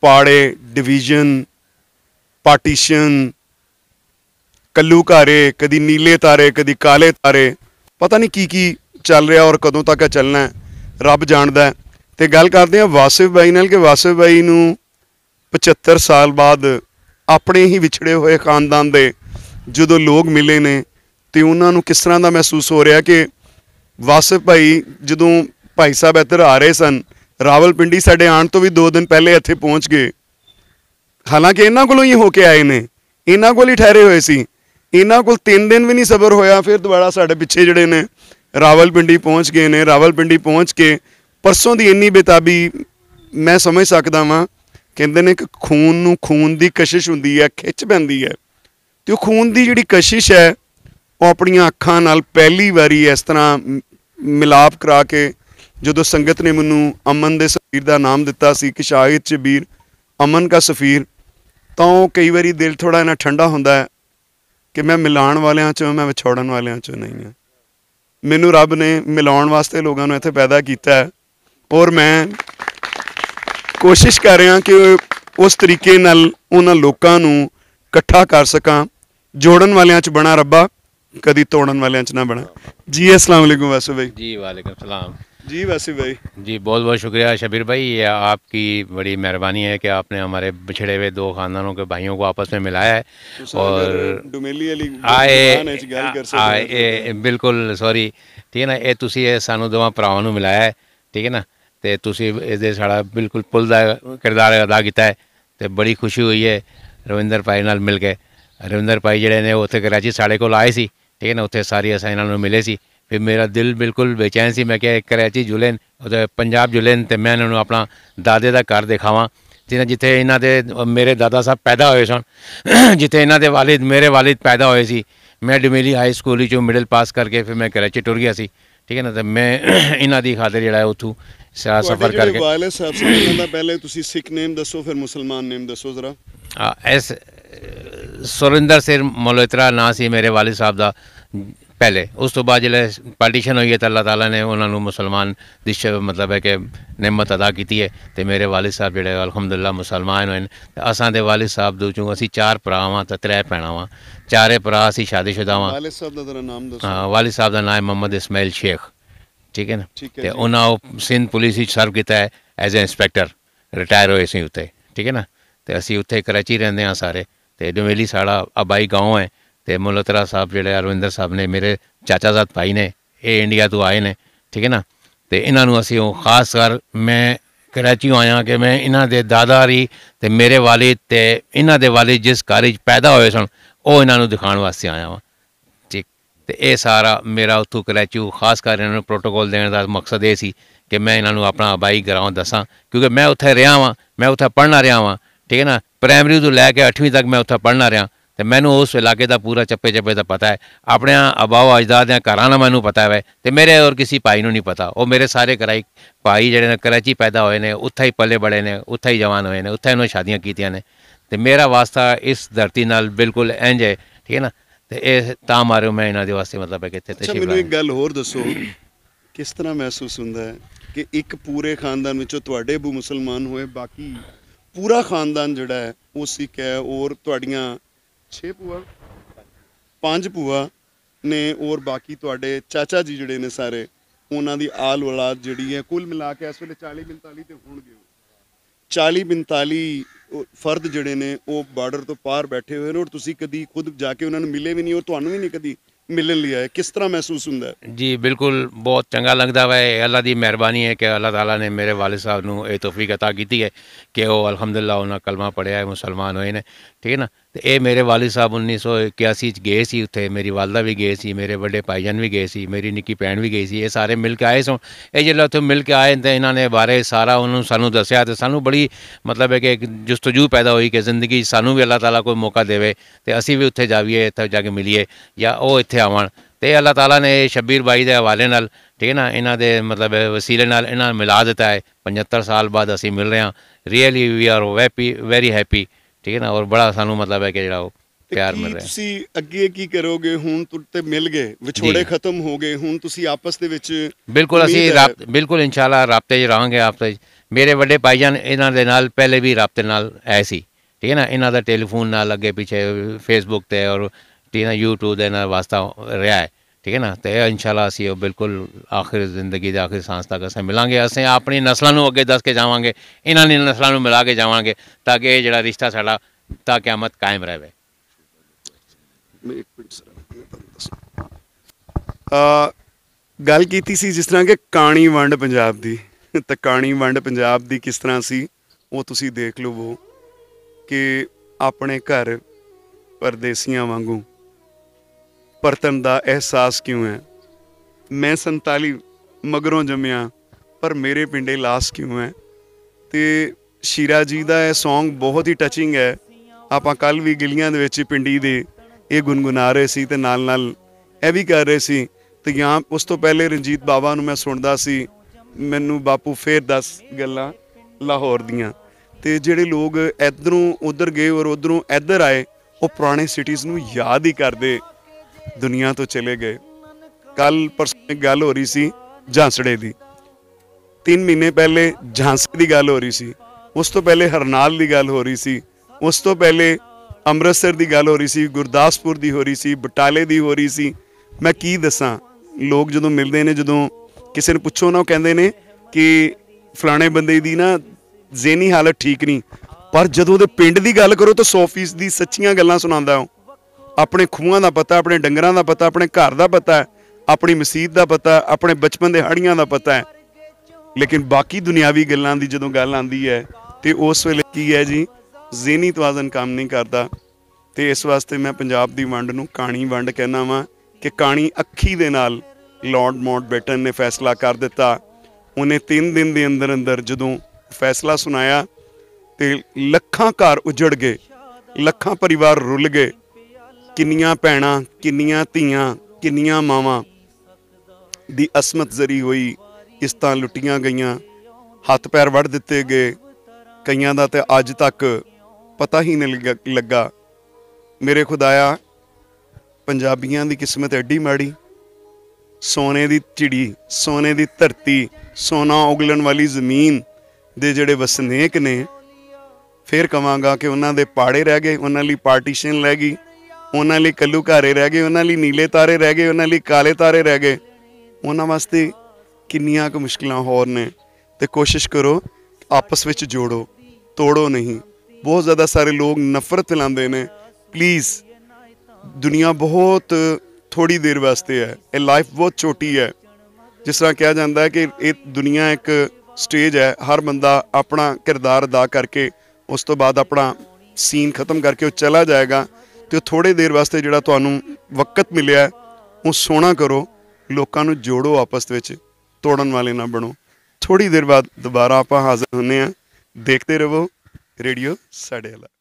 ਪਾੜੇ ਡਿਵੀਜ਼ਨ ਪਾਰਟੀਸ਼ਨ ਕੱਲੂ ਘਾਰੇ ਕਦੀ ਨੀਲੇ ਤਾਰੇ ਕਦੀ ਕਾਲੇ ਤਾਰੇ ਪਤਾ ਨਹੀਂ ਕੀ ਕੀ ਚੱਲ ਰਿਹਾ ਔਰ ਕਦੋਂ ਤੱਕ ਚੱਲਣਾ ਹੈ ਰੱਬ ਜਾਣਦਾ ਤੇ ਗੱਲ ਕਰਦੇ ਆ ਵਾਸਿਫ ਬਾਈ ਨਾਲ ਕਿ ਵਾਸਿਫ ਬਾਈ ਨੂੰ 75 ਸਾਲ ਬਾਅਦ ਆਪਣੇ ਹੀ ਵਿਛੜੇ ਹੋਏ ਖਾਨਦਾਨ ਦੇ ਜਦੋਂ ਲੋਕ ਮਿਲੇ ਨੇ ਤੇ ਉਹਨਾਂ ਨੂੰ ਕਿਸ ਤਰ੍ਹਾਂ ਦਾ ਮਹਿਸੂਸ ਹੋ ਰਿਹਾ ਕਿ ਵਾਸਿਫ ਭਾਈ ਜਦੋਂ ਭਾਈ ਸਾਹਿਬ ਇੱਧਰ ਆ ਰਹੇ ਸਨ ਰਾਵਲਪਿੰਡੀ ਸਾਡੇ ਆਣ ਤੋਂ ਵੀ 2 ਦਿਨ ਪਹਿਲੇ ਇੱਥੇ ਪਹੁੰਚ ਗਏ ਹਾਲਾਂਕਿ ਇਹਨਾਂ ਕੋਲੋਂ ਹੀ ਹੋ ਕੇ ਆਏ ਨੇ ਇਹਨਾਂ ਕੋਲ ਹੀ ਠਹਿਰੇ ਹੋਏ ਸੀ ਇਹਨਾਂ ਕੋਲ 3 ਦਿਨ ਵੀ ਨਹੀਂ ਸਬਰ ਹੋਇਆ ਫਿਰ ਦੁਬਾਰਾ ਸਾਡੇ ਪਿੱਛੇ ਜਿਹੜੇ ਨੇ ਰਾਵਲਪਿੰਡੀ ਪਹੁੰਚ ਗਏ ਨੇ ਰਾਵਲਪਿੰਡੀ ਪਹੁੰਚ ਕੇ ਪਰਸੋਂ ਦੀ ਇੰਨੀ ਬੇਤਾਬੀ ਮੈਂ ਸਮਝ ਸਕਦਾ ਵਾਂ ਕਹਿੰਦੇ ਨੇ ਕਿ ਖੂਨ ਨੂੰ ਖੂਨ ਦੀ ਕਸ਼ਿਸ਼ ਹੁੰਦੀ ਹੈ ਖਿੱਚ ਪੈਂਦੀ ਹੈ ਤੇ ਉਹ ਖੂਨ ਦੀ ਜਿਹੜੀ ਕਸ਼ਿਸ਼ ਹੈ ਉਹ ਆਪਣੀਆਂ ਅੱਖਾਂ ਨਾਲ ਪਹਿਲੀ ਵਾਰੀ ਇਸ ਤਰ੍ਹਾਂ ਮਿਲਾਪ ਕਰਾ ਕੇ ਜਦੋਂ ਸੰਗਤ ਨੇ ਮੈਨੂੰ ਅਮਨ ਦੇ ਸਫੀਰ ਦਾ ਨਾਮ ਦਿੱਤਾ ਸੀ ਕਿ ਸ਼ਾਇਦ ਚਬੀਰ ਅਮਨ ਦਾ ਸਫੀਰ ਤਾਂ ਉਹ ਕਈ ਵਾਰੀ ਦਿਲ ਥੋੜਾ ਇਹਨਾਂ ਠੰਡਾ ਹੁੰਦਾ ਹੈ ਕਿ ਮੈਂ ਮਿਲਾਉਣ ਵਾਲਿਆਂ ਚੋਂ ਮੈਂ ਵਿਛੋੜਨ ਵਾਲਿਆਂ ਚੋਂ ਨਹੀਂ ਹਾਂ ਮੈਨੂੰ ਰੱਬ ਨੇ ਮਿਲਾਉਣ ਵਾਸਤੇ ਲੋਕਾਂ ਨੂੰ ਇੱਥੇ ਪੈਦਾ ਕੀਤਾ ਹੈ ਔਰ ਮੈਂ ਕੋਸ਼ਿਸ਼ ਕਰ ਰਿਹਾ ਕਿ ਉਸ ਤਰੀਕੇ ਨਾਲ ਉਹਨਾਂ ਲੋਕਾਂ ਨੂੰ ਇਕੱਠਾ ਕਰ ਸਕਾਂ ਜੋੜਨ ਵਾਲਿਆਂ ਚ ਬਣਾ ਰੱਬਾ ਕਦੀ ਤੋੜਨ ਵਾਲਿਆਂ ਚ ਨਾ ਬਣਾ ਜੀ ਅਸਲਾਮ ਅਲੈਕੁਮ ਵਾਸੂ ਭਾਈ ਜੀ ਵਾਲੇਕੁਮ ਸਲਾਮ ਜੀ वैसे ਭਾਈ ਜੀ ਬਹੁਤ ਬਹੁਤ ਸ਼ੁਕਰੀਆ ਸ਼ਬੀਰ ਭਾਈ ਇਹ ਆਪਕੀ बड़ी मेहरबानी है कि आपने हमारे ਵਿਛੜੇ हुए दो खानदानों के भाइयों को आपस में मिलाया है और ਡੁਮੇਲੀ ਵਾਲੀ ਆਏ ਆਏ ਬਿਲਕੁਲ ਸੌਰੀ ਠੀਕ ਹੈ ਨਾ ਇਹ ਤੁਸੀਂ ਇਹ ਸਾਨੂੰ ਦੋਵਾਂ ਭਰਾਵਾਂ ਨੂੰ ਮਿਲਾਇਆ ਹੈ ਠੀਕ ਹੈ ਨਾ ਤੇ ਤੁਸੀਂ ਇਸ ਦੇ ਸਾਡਾ ਬਿਲਕੁਲ ਪੁੱਲ ਦਾ ਕਿਰਦਾਰ ਅਦਾ ਕੀਤਾ ਹੈ ਤੇ ਬੜੀ ਖੁਸ਼ੀ ਹੋਈ ਹੈ ਰਵਿੰਦਰ ਭਾਈ ਨਾਲ ਮਿਲ ਕੇ ਰਵਿੰਦਰ ਭਾਈ ਜਿਹੜੇ ਨੇ ਉੱਥੇ ਕਰਾਚੀ ਸਾਡੇ ਕੋਲ ਆਏ ਸੀ ਠੀਕ ਹੈ ਨਾ ਉੱਥੇ ਸਾਰੀ ਅਸਾਂ ਇਹਨਾਂ ਨੂੰ ਮਿਲੇ ਸੀ ਫਿਰ ਮੇਰਾ ਦਿਲ ਬਿਲਕੁਲ ਬੇਚੈਨ ਸੀ ਮੈਂ ਕਿਹਾ ਕਰਾਚੀ ਉਹਦੇ ਪੰਜਾਬ ਜੁਲੇਨ ਤੇ ਮੈਂ ਇਹਨਾਂ ਨੂੰ ਆਪਣਾ ਦਾਦੇ ਦਾ ਘਰ ਦਿਖਾਵਾਂ ਜਿਨ੍ਹਾਂ ਜਿੱਥੇ ਇਹਨਾਂ ਦੇ ਮੇਰੇ ਦਾਦਾ ਸਾਹਿਬ ਪੈਦਾ ਹੋਏ ਸਨ ਜਿੱਥੇ ਇਹਨਾਂ ਦੇ ਵਾਲਿਦ ਮੇਰੇ ਵਾਲਿਦ ਪੈਦਾ ਹੋਏ ਸੀ ਮੈਂ ਡਿਮੇਲੀ ਹਾਈ ਸਕੂਲ ਵਿੱਚੋਂ ਮਿਡਲ ਪਾਸ ਕਰਕੇ ਫਿਰ ਮੈਂ ਕਰਾਚੀ ਟੁਰ ਗਿਆ ਸੀ ਠੀਕ ਹੈ ਨਾ ਤੇ ਮੈਂ ਇਹਨਾਂ ਦੀ ਖਾਤਰ ਜਿਹੜਾ ਹੈ ਉਥੋਂ ਸਾਰਾ ਸਫ਼ਰ ਕਰਕੇ ਵਾਲਿਦ ਸਾਹਿਬ ਤੋਂ ਦਾ ਪਹਿਲੇ ਤੁਸੀਂ ਸਿੱਖ ਨੇਮ ਦੱਸੋ ਫਿਰ ਮੁਸਲਮਾਨ ਨੇਮ ਦੱਸੋ ਜ਼ਰਾ ਐਸ ਸੁਰਿੰਦਰ ਸਿੰਘ ਮਲੋਤਰਾ ਨਾਂ ਸੀ ਮੇਰੇ ਵਾਲਿਦ ਸਾਹਿਬ ਦਾ ਪਹਿਲੇ ਉਸ ਤੋਂ ਬਾਅਦ ਜਿਹੜਾ ਪਾਰਟੀਸ਼ਨ ਹੋਈ ਹੈ ਤਾਂ ਅੱਲਾਹ ਤਾਲਾ ਨੇ ਉਹਨਾਂ ਨੂੰ ਮੁਸਲਮਾਨ ਦੀ ਮਤਲਬ ਹੈ ਕਿ ਨਿਮਤ ਅਦਾ ਕੀਤੀ ਹੈ ਤੇ ਮੇਰੇ ਵਾਲਿਦ ਸਾਹਿਬ ਜਿਹੜੇ ਅਲਹਮਦੁਲਿਲਾ ਮੁਸਲਮਾਨ ਹੋਏ ਅਸਾਂ ਦੇ ਵਾਲਿਦ ਸਾਹਿਬ ਦੋ ਚੋਂ ਅਸੀਂ ਚਾਰ ਭਰਾਵਾਂ ਤੇ ਤਰੇ ਵਾ ਚਾਰੇ ਭਰਾ ਅਸੀਂ ਸ਼ਾਦੀशुदा ਵਾਂ ਵਾਲਿਦ ਸਾਹਿਬ ਦਾ ਨਾਮ ਦੱਸੋ ਹਾਂ ਵਾਲਿਦ ਸਾਹਿਬ ਦਾ ਨਾਮ ਮੁਹੰਮਦ ਇਸਮਾਇਲ ਸ਼ੇਖ ਠੀਕ ਹੈ ਨਾ ਤੇ ਉਹਨਾਂ ਉਹ ਸਿੰਧ ਪੁਲਿਸ ਵਿੱਚ ਸਰਵ ਕੀਤਾ ਹੈ ਐਜ਼ ਅ ਇੰਸਪੈਕਟਰ ਰਿਟਾਇਰ ਹੋਏ ਸੀ ਉੱਤੇ ਠੀਕ ਹੈ ਨਾ ਤੇ ਅਸੀਂ ਉੱਥੇ ਕਰਾਚੀ ਰਹਿੰਦੇ ਆ ਸਾਰੇ ਤੇ ਡੋਮੇਲੀ ਸਾਡਾ ਅਬਾਈ گاؤں ਹੈ ਤੇ ਮਲੋਤਰਾ ਸਾਹਿਬ ਜਿਹੜੇ ਅਰਵਿੰਦਰ ਸਾਹਿਬ ਨੇ ਮੇਰੇ ਚਾਚਾ ਜੀ ਭਾਈ ਨੇ ਇਹ ਇੰਡੀਆ ਤੋਂ ਆਏ ਨੇ ਠੀਕ ਹੈ ਨਾ ਤੇ ਇਹਨਾਂ ਨੂੰ ਅਸੀਂ ਉਹ ਖਾਸ ਕਰ ਮੈਂ ਕਰਾਚੀ ਆਇਆ ਕਿ ਮੈਂ ਇਹਨਾਂ ਦੇ ਦਾਦਾਰੀ ਤੇ ਮੇਰੇ ਵਾਲੇ ਤੇ ਇਹਨਾਂ ਦੇ ਵਾਲੇ ਜਿਸ ਕਾਰਜ ਪੈਦਾ ਹੋਏ ਸਨ ਉਹ ਇਹਨਾਂ ਨੂੰ ਦਿਖਾਉਣ ਵਾਸਤੇ ਆਇਆ ਹਾਂ ਠੀਕ ਤੇ ਇਹ ਸਾਰਾ ਮੇਰਾ ਉਥੋਂ ਕਰਾਚੀ ਖਾਸ ਕਰ ਇਹਨਾਂ ਨੂੰ ਪ੍ਰੋਟੋਕੋਲ ਦੇਣ ਦਾ ਮਕਸਦ ਇਹ ਸੀ ਕਿ ਮੈਂ ਇਹਨਾਂ ਨੂੰ ਆਪਣਾ ਅਬਾਈ ਗਰਾਉਂ ਦੱਸਾਂ ਕਿਉਂਕਿ ਮੈਂ ਉੱਥੇ ਰਿਹਾ ਹਾਂ ਮੈਂ ਉੱਥੇ ਪੜ੍ਹਨਾ ਰਿਹਾ ਹਾਂ ਠੀਕ ਹੈ ਨਾ ਪ੍ਰਾਇਮਰੀ ਤੋਂ ਲੈ ਕੇ 8ਵੀਂ ਤੱਕ ਮੈਂ ਉੱਥੇ ਪੜ੍ਹਨਾ ਰਿਹਾ ਤੇ ਮੈਨੂੰ ਉਸ ਇਲਾਕੇ ਦਾ ਪੂਰਾ ਚੱਪੇ ਚੱਪੇ ਦਾ ਪਤਾ ਹੈ ਆਪਣੇ ਆਬਾਓ ਅਜਦਾਦ ਦੇ ਘਰਾਂ ਦਾ ਮੈਨੂੰ ਪਤਾ ਹੈ ਤੇ ਮੇਰੇ ਹੋਰ ਕਿਸੇ ਭਾਈ ਨੂੰ ਨਹੀਂ ਪਤਾ ਉਹ ਮੇਰੇ ਸਾਰੇ ਕਰਾਈ ਭਾਈ ਜਿਹੜੇ ਨੇ ਕਰਾਚੀ ਪੈਦਾ ਹੋਏ ਨੇ ਉੱਥੇ ਹੀ ਬੜੇ ਨੇ ਉੱਥੇ ਹੀ ਜਵਾਨ ਹੋਏ ਨੇ ਉੱਥੇ ਨੇ ਸ਼ਾਦੀਆਂ ਕੀਤੀਆਂ ਨੇ ਤੇ ਮੇਰਾ ਵਾਸਤਾ ਇਸ ਧਰਤੀ ਨਾਲ ਬਿਲਕੁਲ ਇੰਜ ਹੈ ਠੀਕ ਹੈ ਨਾ ਤੇ ਇਹ ਤਾਂ ਮਾਰਿਓ ਮੈਂ ਇਹਨਾਂ ਦੇ ਵਾਸਤੇ ਮਤਲਬ ਹੈ ਕਿ ਇੱਥੇ ਤਸ਼ਰੀਫ ਮੈਨੂੰ ਇੱਕ ਗੱਲ ਹੋਰ ਦੱਸੋ ਕਿਸ ਤਰ੍ਹਾਂ ਮਹਿਸੂਸ ਹੁੰਦਾ ਹੈ ਕਿ ਇੱਕ ਪੂਰੇ ਖਾਨਦਾਨ ਵਿੱਚੋਂ ਤੁਹਾਡੇ ਬੂ ਮੁਸਲਮਾਨ ਹੋਏ ਬਾਕੀ ਪੂਰਾ ਖਾਨਦਾਨ ਜਿਹੜਾ ਹੈ ਉਹ ਸਿੱਖ ਹੈ ਔਰ ਤੁਹਾਡੀਆਂ ਛੇ ਪੂਆ ਪੰਜ ਪੂਆ ਨੇ ਔਰ ਬਾਕੀ ਤੁਹਾਡੇ ਚਾਚਾ ਜੀ ਜਿਹੜੇ ਨੇ ਸਾਰੇ ਉਹਨਾਂ ਦੀ ਆਲ ਔਲਾਦ ਜਿਹੜੀ ਹੈ ਕੁੱਲ ਮਿਲਾ ਕੇ ਇਸ ਵੇਲੇ 40 45 ਤੇ ਹੋਣਗੇ 40 45 ਫਰਦ ਜਿਹੜੇ ਨੇ ਉਹ ਬਾਰਡਰ ਤੋਂ ਪਾਰ ਬੈਠੇ ਹੋਏ ਨੇ ਔਰ ਤੁਸੀਂ ਕਦੀ ਖੁਦ ਜਾ ਕੇ ਉਹਨਾਂ ਨੂੰ ਮਿਲੇ ਵੀ ਨਹੀਂ ਔਰ ਤੁਹਾਨੂੰ ਵੀ ਨਹੀਂ ਕਦੀ ਮਿਲਣ ਲਈ ਆਏ ਕਿਸ ਤਰ੍ਹਾਂ ਮਹਿਸੂਸ ਹੁੰਦਾ ਹੈ ਜੀ ਬਿਲਕੁਲ ਬਹੁਤ ਚੰਗਾ ਲੱਗਦਾ ਵਾ ਇਹ ਅੱਲਾ ਦੀ ਮਿਹਰਬਾਨੀ ਹੈ ਕਿ ਅੱਲਾ ਤਾਲਾ ਨੇ ਮੇਰੇ ਵਾਲਿਦ ਸਾਹਿਬ ਨੂੰ ਇਹ ਤੌਫੀਕ عطا ਕੀਤੀ ਹੈ ਕਿ ਉਹ ਅਲਹਮਦੁਲਿਲਾ ਉਹਨਾਂ ਕਲਮਾ ਪੜਿਆ ਹੈ ਮੁਸਲਮਾਨ ਹੋਏ ਨੇ ਠੀਕ ਹੈ ਨਾ ਤੇ ਇਹ ਮੇਰੇ ਵਾਲਿਦ ਸਾਹਿਬ 1981 ਚ ਗਏ ਸੀ ਉੱਥੇ ਮੇਰੀ ਵਾਲਦਾ ਵੀ ਗਏ ਸੀ ਮੇਰੇ ਵੱਡੇ ਜਨ ਵੀ ਗਏ ਸੀ ਮੇਰੀ ਨਿੱਕੀ ਭੈਣ ਵੀ ਗਈ ਸੀ ਇਹ ਸਾਰੇ ਮਿਲ ਕੇ ਆਏ ਸੋ ਇਹ ਜਿਹੜਾ ਉੱਥੇ ਮਿਲ ਕੇ ਆਏ ਤੇ ਇਹਨਾਂ ਨੇ ਬਾਰੇ ਸਾਰਾ ਉਹਨੂੰ ਸਾਨੂੰ ਦੱਸਿਆ ਤੇ ਸਾਨੂੰ ਬੜੀ ਮਤਲਬ ਹੈ ਕਿ ਇੱਕ ਜਸਤਜੂ ਪੈਦਾ ਹੋਈ ਕਿ ਜ਼ਿੰਦਗੀ ਸਾਨੂੰ ਵੀ ਅੱਲਾਹ ਤਾਲਾ ਕੋਈ ਮੌਕਾ ਦੇਵੇ ਤੇ ਅਸੀਂ ਵੀ ਉੱਥੇ ਜਾਵੀਏ ਇੱਥੇ ਜਾ ਕੇ ਮਿਲੀਏ ਜਾਂ ਉਹ ਇੱਥੇ ਆਵਣ ਤੇ ਅੱਲਾਹ ਤਾਲਾ ਨੇ ਸ਼ਬੀਰ ਬਾਈ ਦੇ ਹਵਾਲੇ ਨਾਲ ਠੀਕ ਹੈ ਨਾ ਇਹਨਾਂ ਦੇ ਮਤਲਬ ਵਸੀਲੇ ਨਾਲ ਇਹਨਾਂ ਮਿਲਾ ਦਿੱਤਾ ਹੈ 75 ਸਾਲ ਬਾਅਦ ਅਸੀਂ ਮਿਲ ਰਹੇ ਹਾਂ really we are very very happy ਠੀਕ ਹੈ ਨਾ ਔਰ ਬੜਾ ਸਾਨੂੰ ਮਤਲਬ ਹੈ ਕਿ ਜਿਹੜਾ ਉਹ ਪਿਆਰ ਮਿਲ ਰਿਹਾ ਤੁਸੀਂ ਅੱਗੇ ਕੀ ਕਰੋਗੇ ਹੁਣ ਤੇ ਮਿਲ ਗਏ ਵਿਛੋੜੇ ਖਤਮ ਹੋ ਗਏ ਹੁਣ ਤੁਸੀਂ ਆਪਸ ਦੇ ਵਿੱਚ ਬਿਲਕੁਲ ਅਸੀਂ ਬਿਲਕੁਲ ਇਨਸ਼ਾਅੱਲਾ ਰਾਬਤੇ 'ਚ ਰਹਾਂਗੇ ਆਪਸ 'ਚ ਮੇਰੇ ਵੱਡੇ ਭਾਈਜਾਨ ਇਹਨਾਂ ਦੇ ਨਾਲ ਪਹਿਲੇ ਵੀ ਰਾਬਤੇ ਨਾਲ ਐ ਸੀ ਠੀਕ ਹੈ ਨਾ ਇਹਨਾਂ ਦਾ ਟੈਲੀਫੋਨ ਨਾਲ ਅੱਗੇ ਪਿੱਛੇ ਫੇਸਬੁੱਕ ਤੇ ਔਰ ਠੀਕ ਨਾ YouTube ਦੇ ਨਾਲ ਵਾਸਤਾ ਰਿਹਾ ਹੈ ठीक है ना ते ਇਨਸ਼ਾਅੱਲਾ ਅਸੀਂ ਬਿਲਕੁਲ ਆਖਿਰ ਜ਼ਿੰਦਗੀ ਦੇ ਆਖਿਰ ਸਾਹ ਤੱਕ ਅਸੀਂ ਮਿਲਾਂਗੇ ਅਸੀਂ ਆਪਣੀ ਨਸਲਾਂ ਨੂੰ ਅੱਗੇ ਦੱਸ ਕੇ ਜਾਵਾਂਗੇ ਇਹਨਾਂ ਨੇ ਨਸਲਾਂ ਨੂੰ ਮਿਲਾ ਕੇ ਜਾਵਾਂਗੇ ਤਾਂ ਕਿ ਇਹ ਜਿਹੜਾ ਰਿਸ਼ਤਾ ਸਾਡਾ ਤਾਂ ਕਿਆਮਤ ਕਾਇਮ ਰਹੇ ਆ ਗੱਲ ਕੀਤੀ ਸੀ ਜਿਸ ਤਰ੍ਹਾਂ ਕਿ ਕਾਣੀ ਵੰਡ ਪੰਜਾਬ ਦੀ ਤਾਂ ਕਾਣੀ ਵੰਡ ਪੰਜਾਬ ਦੀ ਕਿਸ ਤਰ੍ਹਾਂ ਸੀ ਉਹ ਤੁਸੀਂ ਦੇਖ ਲਵੋ ਕਿ ਆਪਣੇ ਘਰ ਪਰਦੇਸੀਆਂ ਵਾਂਗੂ ਪਰਤਨ ਦਾ ਅਹਿਸਾਸ ਕਿਉਂ ਹੈ ਮੈਂ 47 ਮਗਰੋਂ ਜੰਮਿਆ ਪਰ ਮੇਰੇ ਪਿੰਡੇ ਲਾਸ ਕਿਉਂ ਹੈ ਤੇ ਸ਼ੀਰਾ ਜੀ ਦਾ ਇਹ Song ਬਹੁਤ ਹੀ ਟੱਚਿੰਗ ਹੈ ਆਪਾਂ ਕੱਲ ਵੀ ਗਿਲੀਆਂ ਦੇ ਵਿੱਚ ਪਿੰਡੀ ਦੇ ਇਹ ਗੁੰਗੁਨਾ ਰਹੇ ਸੀ ਤੇ ਨਾਲ ਨਾਲ ਇਹ ਵੀ ਕਰ ਰਹੇ ਸੀ ਤੇ ਜਾਂ ਉਸ ਤੋਂ ਪਹਿਲੇ ਰਣਜੀਤ ਬਾਵਾ ਨੂੰ ਮੈਂ ਸੁਣਦਾ ਸੀ ਮੈਨੂੰ ਬਾਪੂ ਫੇਰ ਦੱਸ ਗੱਲਾਂ ਲਾਹੌਰ ਦੀਆਂ ਤੇ ਜਿਹੜੇ ਲੋਕ ਇਧਰੋਂ ਉਧਰ ਗਏ ਔਰ ਉਧਰੋਂ ਇਧਰ ਆਏ ਉਹ ਪੁਰਾਣੇ ਸਿਟੀਜ਼ ਨੂੰ ਯਾਦ ਹੀ ਕਰਦੇ ਦੁਨੀਆ ਤੋਂ ਚਲੇ ਗਏ ਕੱਲ ਪਰਸੋਂ ਗੱਲ ਹੋ ਰਹੀ ਸੀ ਝਾਂਸੜੇ ਦੀ 3 ਮਹੀਨੇ ਪਹਿਲੇ ਝਾਂਸੜੇ ਦੀ ਗੱਲ ਹੋ ਰਹੀ ਸੀ ਉਸ ਤੋਂ ਪਹਿਲੇ ਹਰਨਾਲ ਦੀ ਗੱਲ ਹੋ ਰਹੀ ਸੀ ਉਸ ਤੋਂ ਪਹਿਲੇ ਅੰਮ੍ਰਿਤਸਰ ਦੀ ਗੱਲ ਹੋ ਰਹੀ ਸੀ ਗੁਰਦਾਸਪੁਰ ਦੀ ਹੋ ਰਹੀ ਸੀ ਬਟਾਲੇ ਦੀ ਹੋ ਰਹੀ ਸੀ ਮੈਂ ਕੀ ਦੱਸਾਂ ਲੋਕ ਜਦੋਂ ਮਿਲਦੇ ਨੇ ਜਦੋਂ ਕਿਸੇ ਨੂੰ ਪੁੱਛੋ ਨਾ ਉਹ ਕਹਿੰਦੇ ਨੇ ਕਿ ਫਲਾਣੇ ਬੰਦੇ ਦੀ ਨਾ ਜ਼ੇਨੀ ਹਾਲਤ ਠੀਕ ਨਹੀਂ ਪਰ ਜਦੋਂ ਉਹਦੇ ਪਿੰਡ ਦੀ ਗੱਲ ਕਰੋ ਤਾਂ 100% ਦੀ ਸੱਚੀਆਂ ਗੱਲਾਂ ਸੁਣਾਉਂਦਾ ਹਾਂ ਆਪਣੇ ਖੂਹਾਂ ਦਾ ਪਤਾ ਆਪਣੇ ਡੰਗਰਾਂ ਦਾ ਪਤਾ ਆਪਣੇ ਘਰ ਦਾ ਪਤਾ ਆਪਣੀ ਮਸਜਿਦ ਦਾ ਪਤਾ ਆਪਣੇ ਬਚਪਨ ਦੇ ਹੜੀਆਂ ਦਾ ਪਤਾ ਹੈ ਲੇਕਿਨ ਬਾਕੀ ਦੁਨਿਆਵੀ ਗੱਲਾਂ ਦੀ ਜਦੋਂ ਗੱਲ ਆਂਦੀ ਹੈ ਤੇ ਉਸ ਵੇਲੇ ਕੀ ਹੈ ਜੀ ਜ਼ਿਹਨੀ ਤਵਾਜ਼ਨ ਕੰਮ ਨਹੀਂ ਕਰਦਾ ਤੇ ਇਸ ਵਾਸਤੇ ਮੈਂ ਪੰਜਾਬ ਦੀ ਵੰਡ ਨੂੰ ਕਾਣੀ ਵੰਡ ਕਹਿਣਾ ਵਾਂ ਕਿ ਕਾਣੀ ਅੱਖੀ ਦੇ ਨਾਲ ਲਾਰਡ ਮੌਂਟ ਬੈਟਨ ਨੇ ਫੈਸਲਾ ਕਰ ਦਿੱਤਾ ਉਹਨੇ 3 ਦਿਨ ਦੇ ਅੰਦਰ ਅੰਦਰ ਜਦੋਂ ਫੈਸਲਾ ਸੁਣਾਇਆ ਤੇ ਲੱਖਾਂ ਘਰ ਉਜੜ ਗਏ ਲੱਖਾਂ ਪਰਿਵਾਰ ਰੁੱਲ ਗਏ ਕਿੰਨੀਆਂ ਭੈਣਾਂ ਕਿੰਨੀਆਂ ਧੀਆਂ ਕਿੰਨੀਆਂ ਮਾਵਾਂ ਦੀ ਅਸਮਤ ਜ਼ਰੀ ਹੋਈ ਇਸ ਤਾਂ ਲੁੱਟੀਆਂ ਗਈਆਂ ਹੱਥ ਪੈਰ ਵੱਢ ਦਿੱਤੇ ਗਏ ਕਈਆਂ ਦਾ ਤੇ ਅੱਜ ਤੱਕ ਪਤਾ ਹੀ ਨਹੀਂ ਲੱਗਾ ਮੇਰੇ ਖੁਦਾਇਆ ਪੰਜਾਬੀਆਂ ਦੀ ਕਿਸਮਤ ਐਡੀ ਮਾੜੀ ਸੋਨੇ ਦੀ ਚਿੜੀ ਸੋਨੇ ਦੀ ਧਰਤੀ ਸੋਨਾ ਉਗਲਣ ਵਾਲੀ ਜ਼ਮੀਨ ਦੇ ਜਿਹੜੇ ਵਸਨੀਕ ਨੇ ਫੇਰ ਕਵਾਂਗਾ ਕਿ ਉਹਨਾਂ ਦੇ ਪਾੜੇ ਰਹਿ ਗਏ ਉਹਨਾਂ ਲਈ ਪਾਰਟੀਸ਼ਨ ਲੈ ਗਈ ਉਹਨਾਂ ਲਈ ਕੱਲੂ ਘਾਰੇ ਰਹਿ ਗਏ ਉਹਨਾਂ ਲਈ ਨੀਲੇ ਤਾਰੇ ਰਹਿ ਗਏ ਉਹਨਾਂ ਲਈ ਕਾਲੇ ਤਾਰੇ ਰਹਿ ਗਏ ਉਹਨਾਂ ਵਾਸਤੇ ਕਿੰਨੀਆਂ ਕੁ ਮੁਸ਼ਕਲਾਂ ਹੋਰ ਨੇ ਤੇ ਕੋਸ਼ਿਸ਼ ਕਰੋ ਆਪਸ ਵਿੱਚ ਜੋੜੋ ਤੋੜੋ ਨਹੀਂ ਬਹੁਤ ਜ਼ਿਆਦਾ ਸਾਰੇ ਲੋਕ ਨਫ਼ਰਤ ਲਾਉਂਦੇ ਨੇ ਪਲੀਜ਼ ਦੁਨੀਆ ਬਹੁਤ ਥੋੜੀ ਦੇਰ ਵਾਸਤੇ ਹੈ ਇਹ ਲਾਈਫ ਬਹੁਤ ਛੋਟੀ ਹੈ ਜਿਸ ਤਰ੍ਹਾਂ ਕਿਹਾ ਜਾਂਦਾ ਹੈ ਕਿ ਇਹ ਦੁਨੀਆ ਇੱਕ ਸਟੇਜ ਹੈ ਹਰ ਬੰਦਾ ਆਪਣਾ ਕਿਰਦਾਰ ਅਦਾ ਕਰਕੇ ਉਸ ਤੋਂ ਬਾਅਦ ਆਪਣਾ ਸੀਨ ਖਤਮ ਕਰਕੇ ਉਹ ਚਲਾ ਜਾਏਗਾ ਤੇ ਥੋੜੇ ਦੇਰ ਵਾਸਤੇ ਜਿਹੜਾ ਤੁਹਾਨੂੰ ਵਕਤ ਮਿਲਿਆ ਉਹ ਸੋਨਾ ਕਰੋ ਲੋਕਾਂ ਨੂੰ ਜੋੜੋ ਆਪਸ ਵਿੱਚ ਤੋੜਨ ਵਾਲੇ ਨਾ ਬਣੋ ਥੋੜੀ ਦੇਰ ਬਾਅਦ ਦੁਬਾਰਾ ਆਪਾਂ ਹਾਜ਼ਰ ਹੁੰਨੇ ਆ ਦੇਖਦੇ ਰਹੋ ਰੇਡੀਓ ਸਾਡੇ ਵਾਲਾ